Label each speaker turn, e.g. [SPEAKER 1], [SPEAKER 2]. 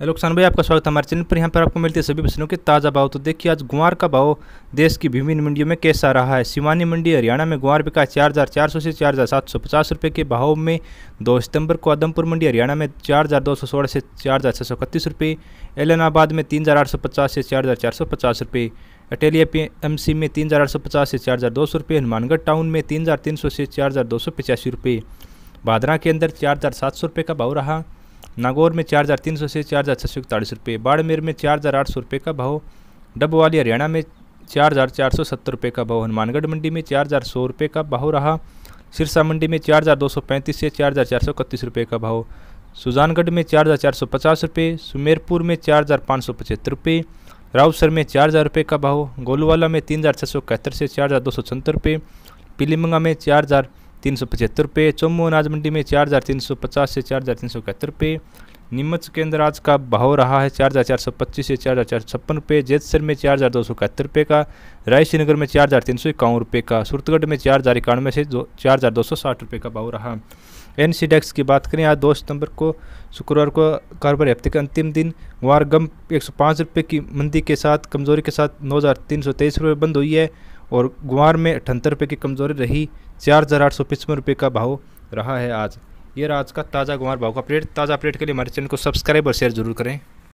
[SPEAKER 1] hello किसान भाई आपका स्वागत है हमारे चैनल पर यहाँ पर आपको मिलती है सभी प्रश्नों के ताज़ा भाव तो देखिए आज गुआर का भाव देश की विभिन्न मंडियों में कैसा रहा है सिवानी मंडी हरियाणा में गुआर बिका चार हज़ार चार सौ से चार हज़ार सात सौ पचास रुपये के भाव में दो सितंबर को आदमपुर मंडी हरियाणा में चार हज़ार दो सौ सोलह से चार हज़ार छः सौ इकतीस रुपये एलनाबाद में तीन हज़ार आठ सौ पचास से चार हज़ार चार सौ पचास रुपये अटेलिया पी एम सी में तीन हज़ार आठ सौ पचास से चार हज़ार दो सौ रुपये हनुमानगढ़ टाउन में तीन हज़ार तीन सौ से चार हज़ार दो सौ पचासी रुपये भादरा के अंदर चार हज़ार सात सौ रुपये का भाव रहा नागौर में चार हज़ार तीन सौ से चार हज़ार छः सौ इकतालीस रुपये बाड़मेर में चार हज़ार आठ सौ रुपये का भाव डबवाली हरियाणा में चार हज़ार चार सौ सत्तर रुपये का भाव हनुमानगढ़ मंडी में चार हज़ार सौ रुपये का भाव रहा सिरसा मंडी में चार हज़ार दो सौ पैंतीस से चार हज़ार चार सौ इकतीस रुपये का भाव सुजानगढ़ में चार हज़ार चार सौ पचास रुपये सुमेरपुर में चार हज़ार पाँच सौ पचहत्तर रुपये रावसर में चार हज़ार रुपये का भाव गोलवाला में तीन हज़ार छः सौ इकहत्तर से चार हज़ार दो सौ छहत्तर रुपये पीलीमंगा में चार हज़ार तीन सौ पचहत्तर रुपये चम्मू अनाज मंडी में चार हज़ार तीन सौ पचास से चार हज़ार तीन सौ इकहत्तर रुपये नीमच के अंदर आज का भाव रहा है चार हज़ार चार सौ पच्चीस से चार हज़ार चार सौ छप्पन रुपये जैतसर में चार हज़ार दो सौ इकहत्तर रुपये का रायश्रीनगर में चार हज़ार तीन सौ इक्यावन रुपये का सूरतगढ़ में चार हज़ार इक्यानवे से दो चार हज़ार दो सौ साठ रुपये का भाव रहा एन सी डेक्स की बात करें आज दो सितंबर को शुक्रवार को कारोबार हफ्ते के अंतिम दिन वार गम एक सौ पाँच रुपये की मंदी के साथ कमजोरी के साथ नौ हज़ार तीन सौ तेईस रुपये बंद हुई है और गुवार में अठहत्तर रुपये की कमजोरी रही चार हज़ार आठ सौ पचपन रुपये का भाव रहा है आज ये रहा आज का ताज़ा गुवार भाव का अपडेट ताज़ा अपडेट के लिए हमारे चैनल को सब्सक्राइब और शेयर जरूर करें